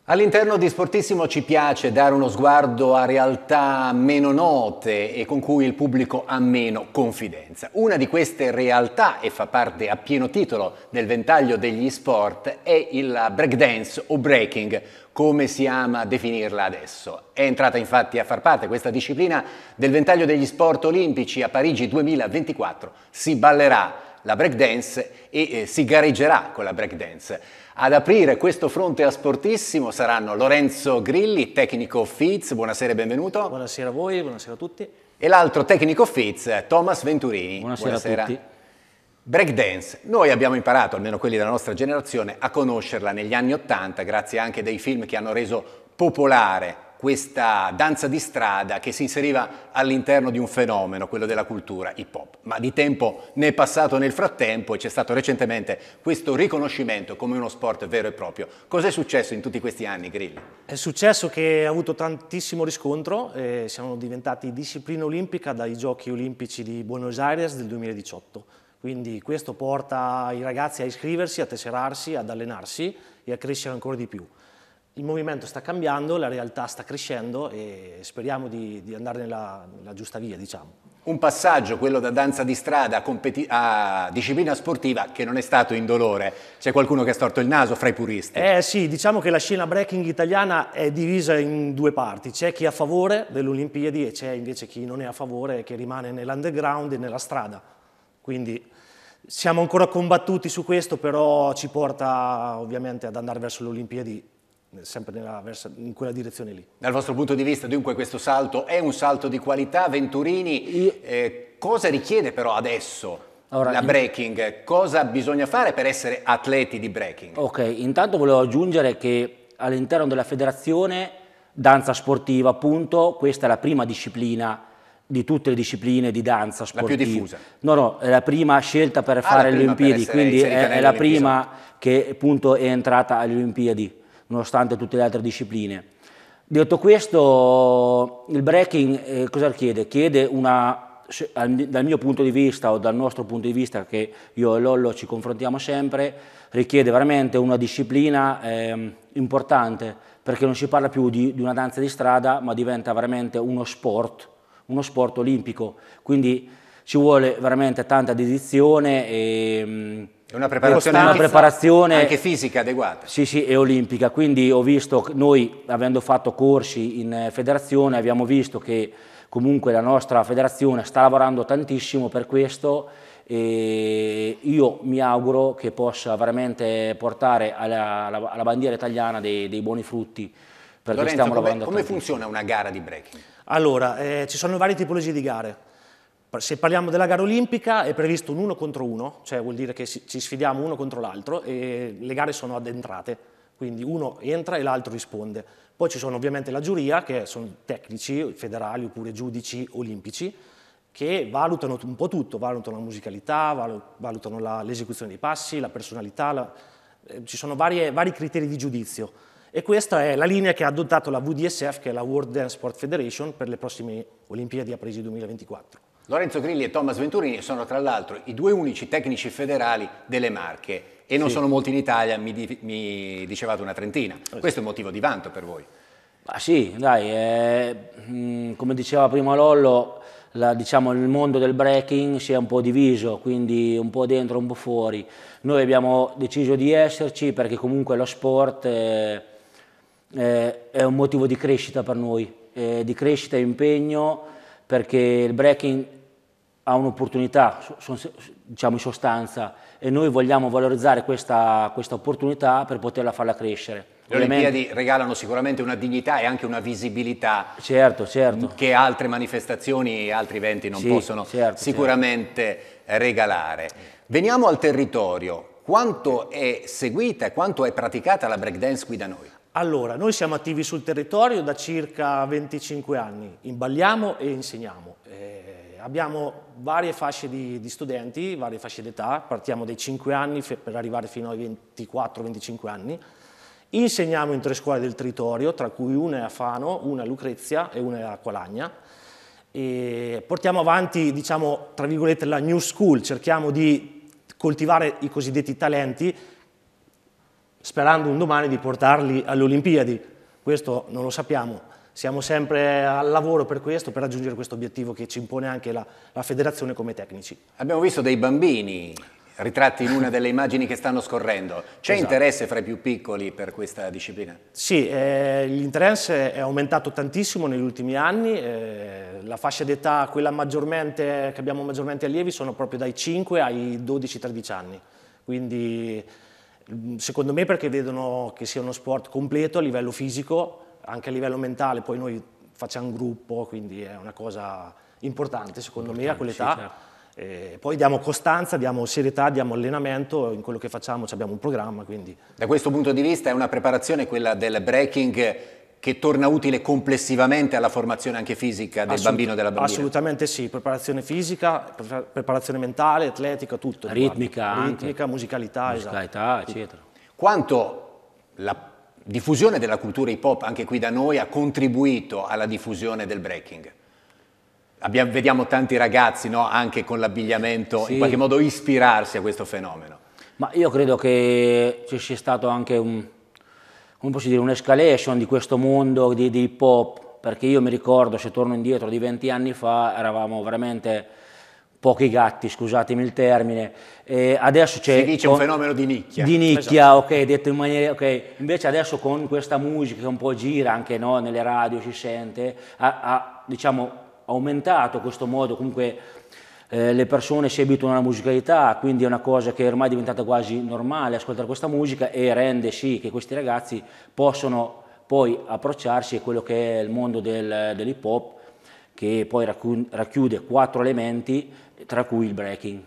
All'interno di Sportissimo ci piace dare uno sguardo a realtà meno note e con cui il pubblico ha meno confidenza. Una di queste realtà, e fa parte a pieno titolo del ventaglio degli sport, è il breakdance o breaking, come si ama definirla adesso. È entrata infatti a far parte questa disciplina del ventaglio degli sport olimpici a Parigi 2024. Si ballerà la breakdance e eh, si gareggerà con la breakdance. Ad aprire questo fronte a sportissimo saranno Lorenzo Grilli, tecnico Fitz, buonasera e benvenuto. Buonasera a voi, buonasera a tutti. E l'altro tecnico Fitz, Thomas Venturini. Buonasera, buonasera. a tutti. Breakdance, noi abbiamo imparato, almeno quelli della nostra generazione, a conoscerla negli anni Ottanta grazie anche dei film che hanno reso popolare questa danza di strada che si inseriva all'interno di un fenomeno, quello della cultura hip hop. Ma di tempo ne è passato nel frattempo e c'è stato recentemente questo riconoscimento come uno sport vero e proprio. Cos'è successo in tutti questi anni, Grill? È successo che ha avuto tantissimo riscontro, eh, siamo diventati disciplina olimpica dai Giochi Olimpici di Buenos Aires del 2018. Quindi questo porta i ragazzi a iscriversi, a tesserarsi, ad allenarsi e a crescere ancora di più il movimento sta cambiando, la realtà sta crescendo e speriamo di, di andare nella, nella, giusta via, diciamo. Un passaggio, quello da danza di strada a, disciplina sportiva, che non è stato indolore. C'è qualcuno che ha storto il naso fra i puristi. Eh sì, diciamo che la scena breaking italiana è divisa in due parti. C'è chi è a favore delle Olimpiadi e c'è invece chi non è a favore e che rimane nell'underground e nella strada. Quindi siamo ancora combattuti su questo, però ci porta ovviamente ad andare verso le Olimpiadi sempre nella, versa, in quella direzione lì. Dal vostro punto di vista dunque questo salto è un salto di qualità, Venturini, Io... eh, cosa richiede però adesso? Allora, la breaking, cosa bisogna fare per essere atleti di breaking? Ok, intanto volevo aggiungere che all'interno della federazione danza sportiva, appunto, questa è la prima disciplina di tutte le discipline di danza sportiva. La più diffusa? No, no, è la prima scelta per ah, fare le Olimpiadi, quindi è, è la prima che appunto è entrata alle Olimpiadi nonostante tutte le altre discipline. Detto questo, il breaking eh, cosa chiede? Chiede una, dal mio punto di vista o dal nostro punto di vista, che io e Lollo ci confrontiamo sempre, richiede veramente una disciplina eh, importante, perché non si parla più di, di una danza di strada, ma diventa veramente uno sport, uno sport olimpico. Quindi ci vuole veramente tanta dedizione e mm, è una preparazione, una preparazione anche fisica adeguata. Sì, sì, e olimpica. Quindi ho visto, noi avendo fatto corsi in eh, federazione, abbiamo visto che comunque la nostra federazione sta lavorando tantissimo per questo e io mi auguro che possa veramente portare alla, alla, alla bandiera italiana dei, dei buoni frutti. Perché Lorenzo, stiamo lavorando come, come funziona una gara di breaking? Allora, eh, ci sono varie tipologie di gare. Se parliamo della gara olimpica è previsto un uno contro uno, cioè vuol dire che ci sfidiamo uno contro l'altro e le gare sono ad entrate, quindi uno entra e l'altro risponde. Poi ci sono ovviamente la giuria, che sono tecnici federali oppure giudici olimpici, che valutano un po' tutto, valutano la musicalità, valutano l'esecuzione dei passi, la personalità, la, eh, ci sono varie, vari criteri di giudizio. E questa è la linea che ha adottato la WDSF, che è la World Dance Sport Federation, per le prossime Olimpiadi a Parigi 2024. Lorenzo Grilli e Thomas Venturini sono tra l'altro i due unici tecnici federali delle Marche e non sì. sono molti in Italia, mi, di, mi dicevate una trentina. Esatto. Questo è un motivo di vanto per voi. Ma sì, dai, eh, come diceva prima Lollo, la, diciamo, il mondo del breaking si è un po' diviso, quindi un po' dentro, un po' fuori. Noi abbiamo deciso di esserci perché comunque lo sport è, è, è un motivo di crescita per noi, eh, di crescita e impegno perché il breaking ha un'opportunità, diciamo in sostanza, e noi vogliamo valorizzare questa, questa opportunità per poterla farla crescere. Le Olimpiadi regalano sicuramente una dignità e anche una visibilità certo, certo. che altre manifestazioni e altri eventi non sì, possono certo, certo. sicuramente regalare. Veniamo al territorio. Quanto è seguita e quanto è praticata la breakdance qui da noi? Allora, noi siamo attivi sul territorio da circa 25 anni, imballiamo e insegniamo. Eh, abbiamo varie fasce di, di, studenti, varie fasce d'età, partiamo dai 5 anni per arrivare fino ai 24-25 anni. Insegniamo in tre scuole del territorio, tra cui una è a Fano, una è a Lucrezia e una è a Qualagna. E portiamo avanti, diciamo, tra virgolette, la new school, cerchiamo di coltivare i cosiddetti talenti, sperando un domani di portarli alle Olimpiadi. Questo non lo sappiamo, siamo sempre al lavoro per questo, per raggiungere questo obiettivo che ci impone anche la, la federazione come tecnici. Abbiamo visto dei bambini ritratti in una delle immagini che stanno scorrendo. C'è esatto. interesse fra i più piccoli per questa disciplina? Sì, eh, l'interesse è aumentato tantissimo negli ultimi anni, eh, la fascia d'età, quella maggiormente, che abbiamo maggiormente allievi, sono proprio dai 5 ai 12-13 anni, quindi Secondo me perché vedono che sia uno sport completo a livello fisico, anche a livello mentale, poi noi facciamo gruppo, quindi è una cosa importante secondo importante, me a quell'età. Sì, certo. E eh, poi diamo costanza, diamo serietà, diamo allenamento in quello che facciamo, abbiamo un programma. Quindi. Da questo punto di vista è una preparazione quella del breaking che torna utile complessivamente alla formazione anche fisica del Assolut- bambino e della bambina? Assolutamente sì, preparazione fisica, pre- preparazione mentale, atletica, tutto. Ritmica, Ritmica musicalità, esatto. musicalità esatto. eccetera. Quanto la diffusione della cultura hip hop anche qui da noi ha contribuito alla diffusione del breaking? Abbiamo, vediamo tanti ragazzi no, anche con l'abbigliamento sì. in qualche modo ispirarsi a questo fenomeno. Ma io credo che ci sia stato anche un, come posso dire, un'escalation di questo mondo di, di hip hop, perché io mi ricordo, se torno indietro di 20 anni fa, eravamo veramente pochi gatti, scusatemi il termine, e adesso c'è... Si dice con, un fenomeno di nicchia. Di nicchia, esatto. ok, detto in maniera... ok, invece adesso con questa musica che un po' gira anche no, nelle radio, si sente, ha, ha diciamo, aumentato questo modo comunque eh, le persone si abituano alla musicalità, quindi è una cosa che ormai è diventata quasi normale ascoltare questa musica e rende sì che questi ragazzi possano poi approcciarsi a quello che è il mondo del, dell'hip hop che poi racchiude quattro elementi tra cui il breaking.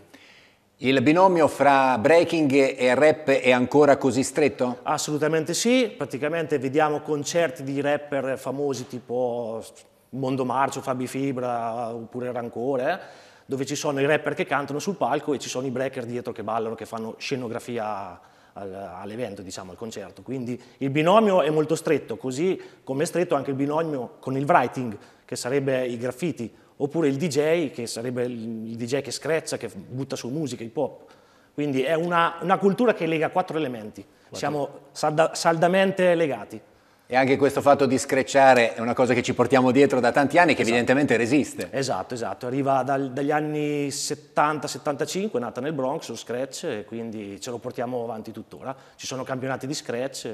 Il binomio fra breaking e rap è ancora così stretto? Assolutamente sì, praticamente vediamo concerti di rapper famosi tipo Mondo Marcio, Fabi Fibra oppure Rancore eh dove ci sono i rapper che cantano sul palco e ci sono i breaker dietro che ballano, che fanno scenografia all'evento, diciamo, al concerto. Quindi il binomio è molto stretto, così come è stretto anche il binomio con il writing, che sarebbe i graffiti, oppure il DJ, che sarebbe il DJ che screccia, che butta su musica, hip hop. Quindi è una, una cultura che lega quattro elementi, siamo salda, saldamente legati. E anche questo fatto di screcciare è una cosa che ci portiamo dietro da tanti anni che esatto. evidentemente resiste. Esatto, esatto, arriva dal, dagli anni 70-75, è nata nel Bronx lo scratch e quindi ce lo portiamo avanti tuttora. Ci sono campionati di scratch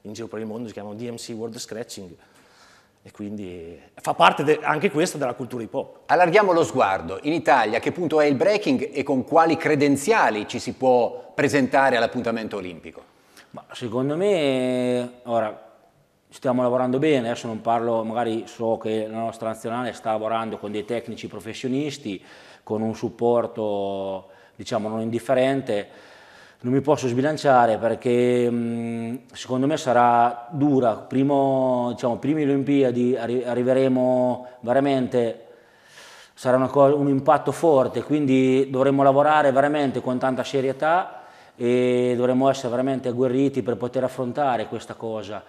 in giro per il mondo, si chiamano DMC World Scratching e quindi fa parte anche questa della cultura hip hop. Allarghiamo lo sguardo, in Italia che punto è il breaking e con quali credenziali ci si può presentare all'appuntamento olimpico? Ma secondo me, ora stiamo lavorando bene, adesso non parlo, magari so che la nostra nazionale sta lavorando con dei tecnici professionisti, con un supporto diciamo non indifferente, non mi posso sbilanciare perché mm, secondo me sarà dura, primo, diciamo, prime Olimpiadi arriveremo veramente, sarà cosa, un impatto forte, quindi dovremo lavorare veramente con tanta serietà e dovremo essere veramente agguerriti per poter affrontare questa cosa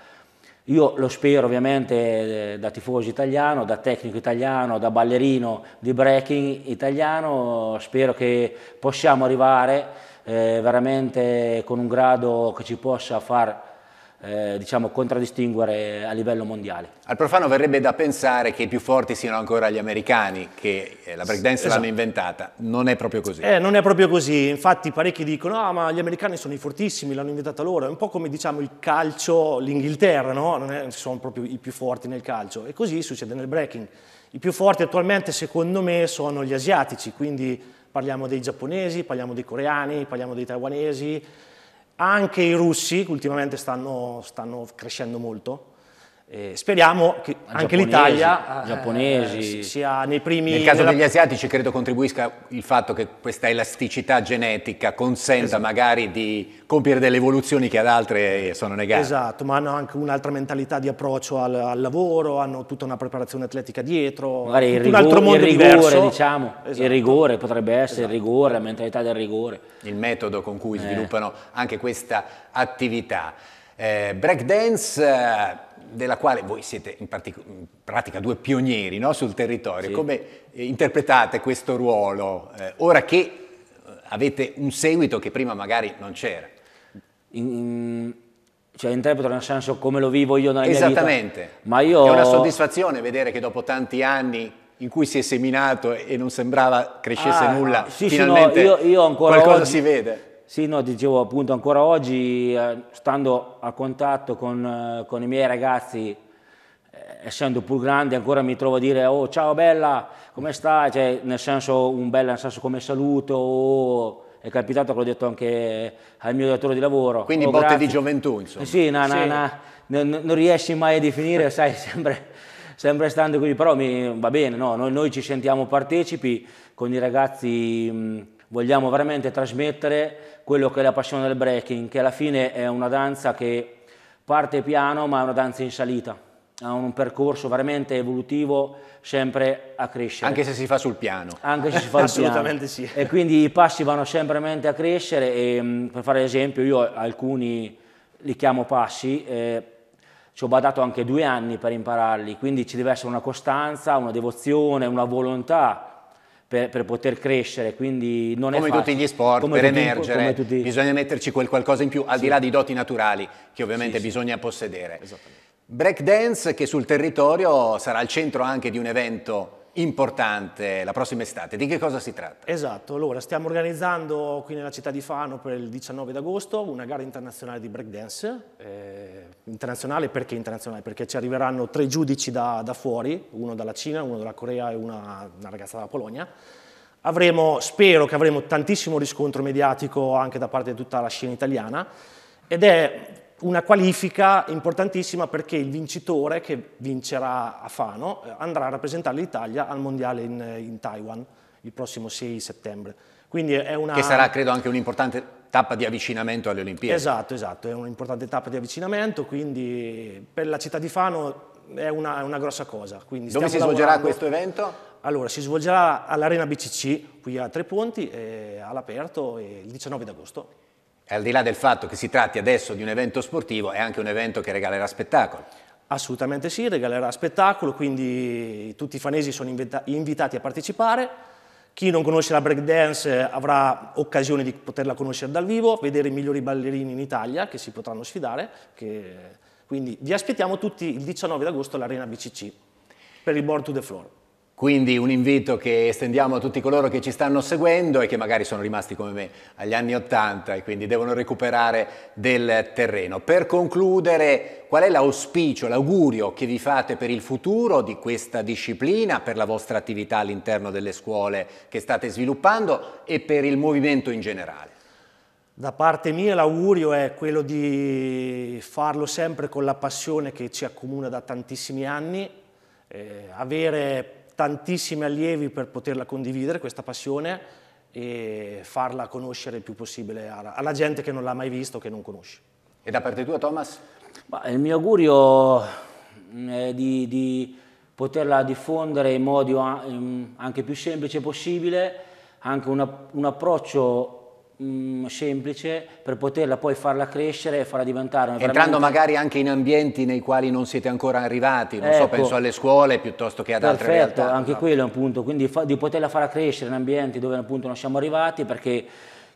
io lo spero ovviamente eh, da tifoso italiano, da tecnico italiano, da ballerino di breaking italiano, spero che possiamo arrivare eh, veramente con un grado che ci possa far eh, diciamo, contraddistinguere a livello mondiale. Al profano verrebbe da pensare che i più forti siano ancora gli americani, che eh, la breakdance esatto. l'hanno inventata. Non è proprio così. Eh, non è proprio così. Infatti parecchi dicono, ah, ma gli americani sono i fortissimi, l'hanno inventata loro. È un po' come diciamo, il calcio, l'Inghilterra, no? Non è, sono proprio i più forti nel calcio. E così succede nel breaking. I più forti attualmente, secondo me, sono gli asiatici, quindi parliamo dei giapponesi, parliamo dei coreani, parliamo dei taiwanesi, anche i russi, che ultimamente stanno, stanno crescendo molto, eh, speriamo che Ma anche l'Italia eh, giapponesi, eh, sia nei primi... Nel caso della... degli asiatici credo contribuisca il fatto che questa elasticità genetica consenta esatto. magari di compiere delle evoluzioni che ad altre eh, sono negate. Esatto, ma hanno anche un'altra mentalità di approccio al, al lavoro, hanno tutta una preparazione atletica dietro, magari il rigore, un altro mondo il rigore, diverso. diciamo, esatto. il rigore potrebbe essere esatto. il rigore, la mentalità del rigore. Il metodo con cui eh. sviluppano anche questa attività. Eh, breakdance della quale voi siete in, partic- in pratica due pionieri no? sul territorio. Sì. Come eh, interpretate questo ruolo eh, ora che eh, avete un seguito che prima magari non c'era? In, in, cioè interpreto nel senso come lo vivo io nella mia vita. Esattamente. io... È una soddisfazione vedere che dopo tanti anni in cui si è seminato e non sembrava crescesse ah, nulla, sì, finalmente sì, no, io, io qualcosa oggi, si vede. Sì, no, dicevo appunto ancora oggi, eh, stando a contatto con, eh, con i miei ragazzi, eh, essendo pur grandi, ancora mi trovo a dire oh ciao bella, come stai? Cioè, nel senso un bel nel senso come saluto, oh, è capitato che l'ho detto anche al mio datore di lavoro. Quindi oh, botte grazie. di gioventù, insomma. sì, no, sì. No, non, non riesci mai a definire, <laughs> sai, sempre sempre stando qui, però mi, va bene, no? noi, noi, ci sentiamo partecipi con i ragazzi mh, vogliamo veramente trasmettere quello che è la passione del breaking, che alla fine è una danza che parte piano ma è una danza in salita, ha un percorso veramente evolutivo, sempre a crescere. Anche se si fa sul piano. Anche se si fa sul <laughs> piano. Assolutamente sì. E quindi i passi vanno sempre a crescere e mm, per fare esempio io alcuni li chiamo passi, eh, ci ho badato anche due anni per impararli, quindi ci deve essere una costanza, una devozione, una volontà per, per, poter crescere, quindi non come è facile. Come tutti gli sport, come per tutti, emergere tutti... bisogna metterci quel qualcosa in più, al sì. di là di doti naturali che ovviamente sì, bisogna sì. possedere. Breakdance che sul territorio sarà al centro anche di un evento importante la prossima estate. Di che cosa si tratta? Esatto, allora stiamo organizzando qui nella città di Fano per il 19 d'agosto una gara internazionale di breakdance. Eh, internazionale perché internazionale? Perché ci arriveranno tre giudici da, da fuori, uno dalla Cina, uno dalla Corea e una, una ragazza dalla Polonia. Avremo, spero che avremo tantissimo riscontro mediatico anche da parte di tutta la scena italiana ed è una qualifica importantissima perché il vincitore che vincerà a Fano eh, andrà a rappresentare l'Italia al mondiale in, eh, in, Taiwan il prossimo 6 settembre. Quindi è una... Che sarà credo anche un'importante tappa di avvicinamento alle Olimpiadi. Esatto, esatto, è un'importante tappa di avvicinamento, quindi per la città di Fano è una, una grossa cosa. Dove si lavorando... svolgerà questo evento? Allora, si svolgerà all'Arena BCC, qui a Tre Ponti, eh, all'aperto, il 19 d'agosto. E al di là del fatto che si tratti adesso di un evento sportivo, è anche un evento che regalerà spettacolo. Assolutamente sì, regalerà spettacolo, quindi tutti i fanesi sono invita invitati a partecipare. Chi non conosce la breakdance avrà occasione di poterla conoscere dal vivo, vedere i migliori ballerini in Italia che si potranno sfidare. Che... Quindi vi aspettiamo tutti il 19 d'agosto all'Arena BCC per il Born to the Floor. Quindi un invito che estendiamo a tutti coloro che ci stanno seguendo e che magari sono rimasti come me agli anni Ottanta e quindi devono recuperare del terreno. Per concludere, qual è l'auspicio, l'augurio che vi fate per il futuro di questa disciplina, per la vostra attività all'interno delle scuole che state sviluppando e per il movimento in generale? Da parte mia l'augurio è quello di farlo sempre con la passione che ci accomuna da tantissimi anni, eh, avere tantissimi allievi per poterla condividere, questa passione, e farla conoscere il più possibile alla gente che non l'ha mai visto, che non conosce. E da parte tua, Thomas? Ma il mio augurio mm, è di, di poterla diffondere in modo ah, mm, anche più semplice possibile, anche un, un approccio Mm, semplice per poterla poi farla crescere e farla diventare una Entrando veramente... magari anche in ambienti nei quali non siete ancora arrivati, non ecco. so, penso ecco. alle scuole piuttosto che ad Perfetto, altre realtà. anche no? quello appunto quindi fa, di poterla farla crescere in ambienti dove appunto non siamo arrivati perché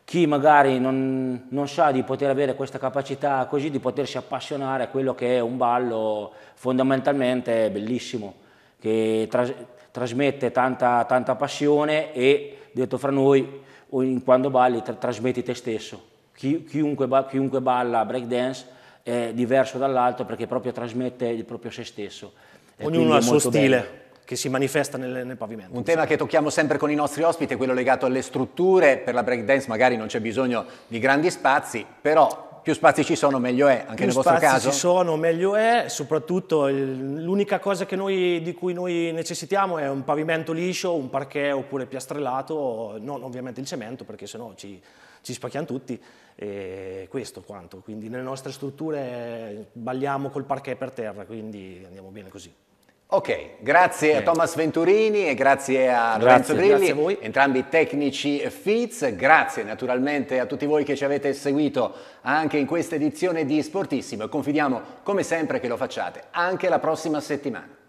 chi magari non, non, sa di poter avere questa capacità così, di potersi appassionare a quello che è un ballo fondamentalmente bellissimo, che tra, trasmette tanta, tanta passione e, detto fra noi, o in, quando balli tra, trasmetti te stesso. Chi, chiunque, ba, chiunque balla breakdance è diverso dall'altro perché proprio trasmette il proprio se stesso. E Ognuno ha il suo stile. Bello che si manifesta nel, nel pavimento. Un tema che tocchiamo sempre con i nostri ospiti è quello legato alle strutture, per la breakdance magari non c'è bisogno di grandi spazi, però più spazi ci sono meglio è, anche più nel vostro caso. Più spazi ci sono meglio è, soprattutto l'unica cosa noi, di cui noi necessitiamo è un pavimento liscio, un parquet oppure piastrellato, non ovviamente il cemento perché sennò ci, ci spacchiamo tutti e questo quanto, quindi nelle nostre strutture balliamo col parquet per terra, quindi andiamo bene così. Ok, grazie a Thomas Venturini e grazie a Lorenzo Grilli, grazie a entrambi tecnici FITS, grazie naturalmente a tutti voi che ci avete seguito anche in questa edizione di Sportissimo e confidiamo come sempre che lo facciate anche la prossima settimana.